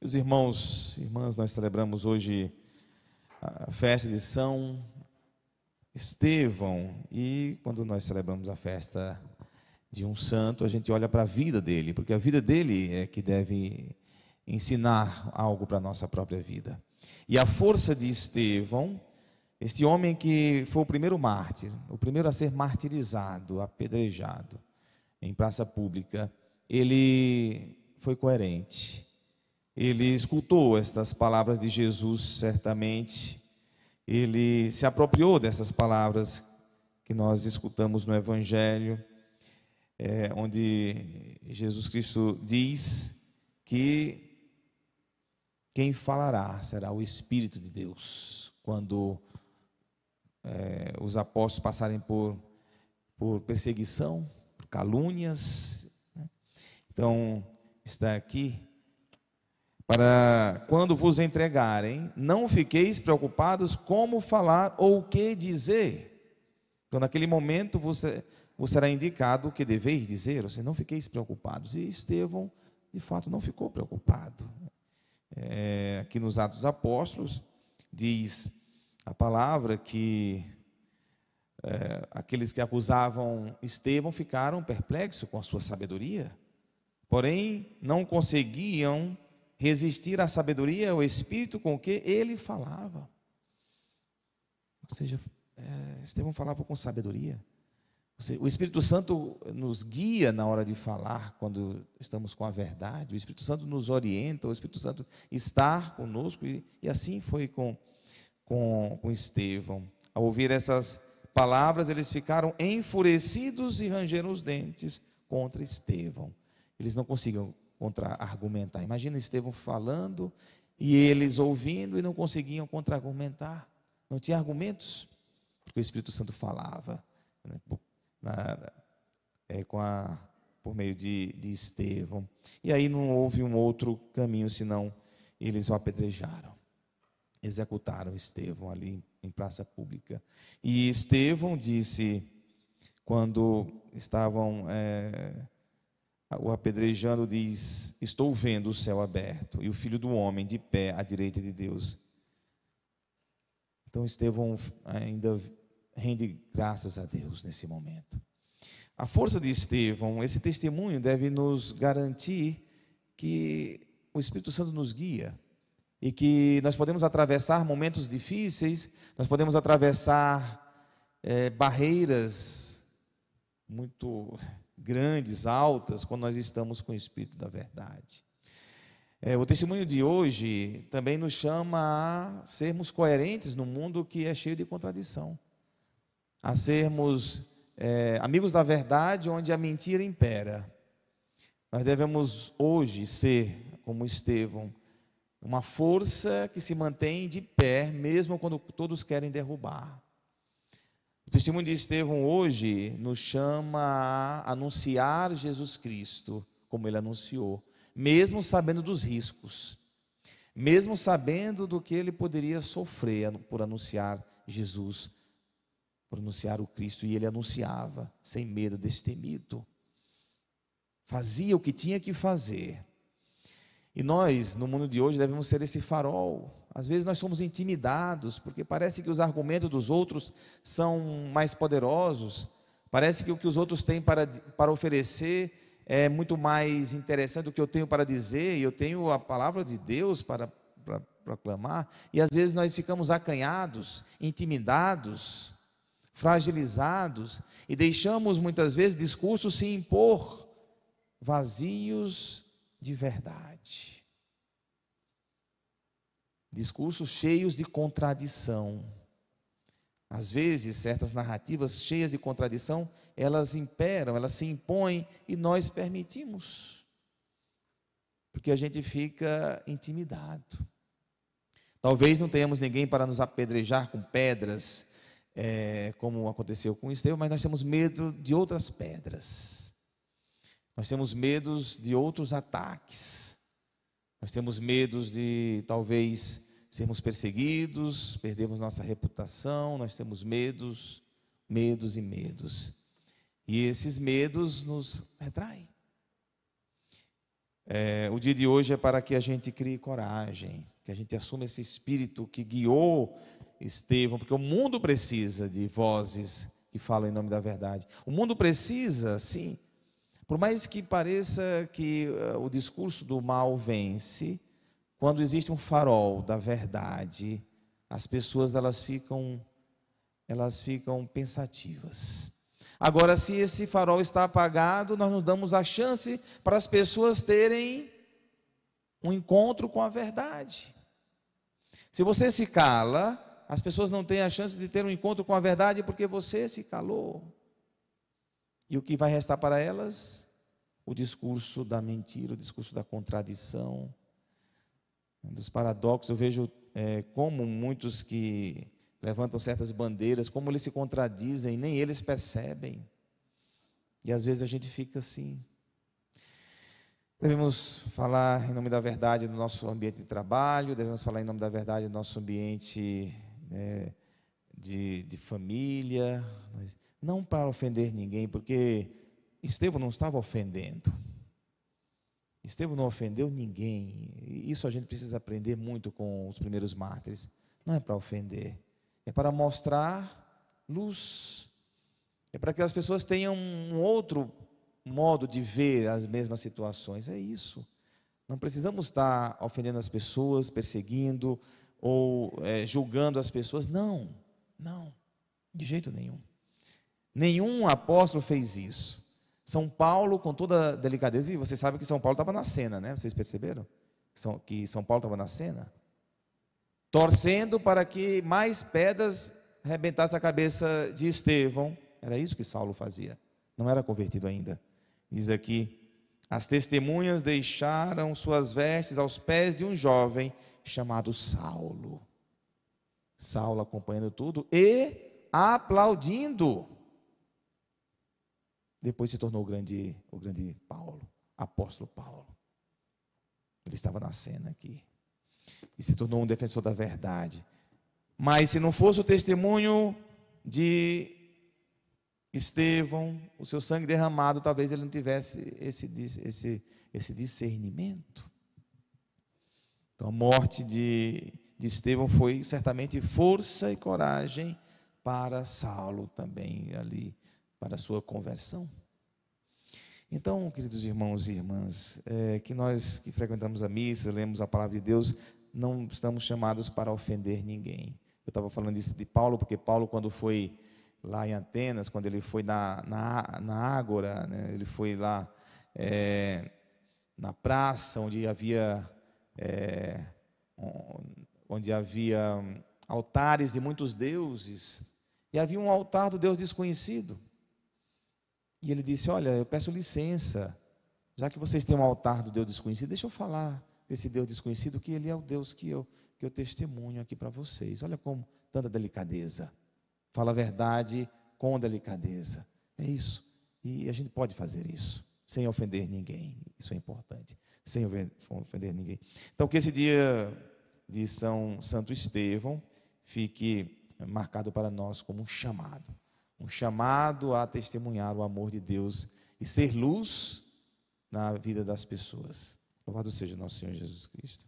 Meus irmãos e irmãs, nós celebramos hoje a festa de São Estevão e quando nós celebramos a festa de um santo, a gente olha para a vida dele, porque a vida dele é que deve ensinar algo para a nossa própria vida. E a força de Estevão, este homem que foi o primeiro mártir, o primeiro a ser martirizado, apedrejado em praça pública, ele foi coerente ele escutou estas palavras de Jesus, certamente. Ele se apropriou dessas palavras que nós escutamos no Evangelho, é, onde Jesus Cristo diz que quem falará será o Espírito de Deus. Quando é, os apóstolos passarem por, por perseguição, por calúnias. Né? Então, está aqui para quando vos entregarem, não fiqueis preocupados como falar ou o que dizer. Então, naquele momento, você, você será indicado o que deveis dizer. Ou seja, não fiqueis preocupados. E Estevão, de fato, não ficou preocupado. É, aqui nos Atos Apóstolos, diz a palavra que é, aqueles que acusavam Estevão ficaram perplexos com a sua sabedoria, porém não conseguiam resistir à sabedoria, ao é espírito com que ele falava. Ou seja, é, Estevão falava com sabedoria. o Espírito Santo nos guia na hora de falar, quando estamos com a verdade. O Espírito Santo nos orienta, o Espírito Santo está conosco. E, e assim foi com, com, com Estevão. Ao ouvir essas palavras, eles ficaram enfurecidos e rangeram os dentes contra Estevão. Eles não conseguiam contra-argumentar. Imagina Estevão falando e eles ouvindo e não conseguiam contra-argumentar. Não tinha argumentos, porque o Espírito Santo falava né, na, é, com a, por meio de, de Estevão. E aí não houve um outro caminho, senão eles o apedrejaram. Executaram Estevão ali em praça pública. E Estevão disse, quando estavam. É, o apedrejando, diz: Estou vendo o céu aberto e o filho do homem de pé à direita de Deus. Então, Estevão ainda rende graças a Deus nesse momento. A força de Estevão, esse testemunho deve nos garantir que o Espírito Santo nos guia e que nós podemos atravessar momentos difíceis, nós podemos atravessar é, barreiras muito grandes, altas, quando nós estamos com o Espírito da Verdade. É, o testemunho de hoje também nos chama a sermos coerentes no mundo que é cheio de contradição, a sermos é, amigos da verdade onde a mentira impera. Nós devemos hoje ser, como Estevão, uma força que se mantém de pé, mesmo quando todos querem derrubar. O testemunho de Estevão hoje nos chama a anunciar Jesus Cristo, como ele anunciou, mesmo sabendo dos riscos, mesmo sabendo do que ele poderia sofrer por anunciar Jesus, por anunciar o Cristo, e ele anunciava, sem medo, destemido. Fazia o que tinha que fazer. E nós, no mundo de hoje, devemos ser esse farol às vezes nós somos intimidados, porque parece que os argumentos dos outros são mais poderosos, parece que o que os outros têm para, para oferecer é muito mais interessante do que eu tenho para dizer, e eu tenho a palavra de Deus para, para proclamar, e às vezes nós ficamos acanhados, intimidados, fragilizados, e deixamos muitas vezes discursos se impor, vazios de verdade. Discursos cheios de contradição. Às vezes, certas narrativas cheias de contradição, elas imperam, elas se impõem e nós permitimos. Porque a gente fica intimidado. Talvez não tenhamos ninguém para nos apedrejar com pedras, é, como aconteceu com Estevão, mas nós temos medo de outras pedras. Nós temos medos de outros ataques. Nós temos medos de talvez sermos perseguidos, perdermos nossa reputação, nós temos medos, medos e medos. E esses medos nos retraem. É, o dia de hoje é para que a gente crie coragem, que a gente assuma esse espírito que guiou Estevão, porque o mundo precisa de vozes que falam em nome da verdade. O mundo precisa, sim, por mais que pareça que uh, o discurso do mal vence, quando existe um farol da verdade, as pessoas elas ficam elas ficam pensativas. Agora, se esse farol está apagado, nós não damos a chance para as pessoas terem um encontro com a verdade. Se você se cala, as pessoas não têm a chance de ter um encontro com a verdade porque você se calou. E o que vai restar para elas? O discurso da mentira, o discurso da contradição, dos paradoxos. Eu vejo é, como muitos que levantam certas bandeiras, como eles se contradizem, nem eles percebem. E às vezes a gente fica assim. Devemos falar em nome da verdade no nosso ambiente de trabalho, devemos falar em nome da verdade no nosso ambiente né, de, de família. Nós não para ofender ninguém, porque Estevão não estava ofendendo. Estevão não ofendeu ninguém. Isso a gente precisa aprender muito com os primeiros mártires. Não é para ofender, é para mostrar luz. É para que as pessoas tenham um outro modo de ver as mesmas situações. É isso. Não precisamos estar ofendendo as pessoas, perseguindo ou é, julgando as pessoas. Não, não, de jeito nenhum. Nenhum apóstolo fez isso. São Paulo, com toda delicadeza, e vocês sabem que São Paulo estava na cena, né? Vocês perceberam? que São Paulo estava na cena? Torcendo para que mais pedras arrebentassem a cabeça de Estevão. Era isso que Saulo fazia. Não era convertido ainda. Diz aqui: as testemunhas deixaram suas vestes aos pés de um jovem chamado Saulo. Saulo acompanhando tudo e aplaudindo. Depois se tornou o grande, o grande Paulo, apóstolo Paulo. Ele estava na cena aqui. E se tornou um defensor da verdade. Mas se não fosse o testemunho de Estevão, o seu sangue derramado, talvez ele não tivesse esse, esse, esse discernimento. Então a morte de, de Estevão foi certamente força e coragem para Saulo também ali para a sua conversão. Então, queridos irmãos e irmãs, é, que nós que frequentamos a missa, lemos a palavra de Deus, não estamos chamados para ofender ninguém. Eu estava falando isso de Paulo, porque Paulo, quando foi lá em Atenas, quando ele foi na, na, na Ágora, né, ele foi lá é, na praça, onde havia, é, onde havia hum, altares de muitos deuses, e havia um altar do Deus desconhecido. E ele disse: Olha, eu peço licença, já que vocês têm um altar do Deus desconhecido, deixa eu falar desse Deus desconhecido, que ele é o Deus que eu, que eu testemunho aqui para vocês. Olha como tanta delicadeza. Fala a verdade com delicadeza. É isso. E a gente pode fazer isso, sem ofender ninguém. Isso é importante. Sem ofender ninguém. Então, que esse dia de São Santo Estevão fique marcado para nós como um chamado um chamado a testemunhar o amor de Deus e ser luz na vida das pessoas. Louvado seja nosso Senhor Jesus Cristo.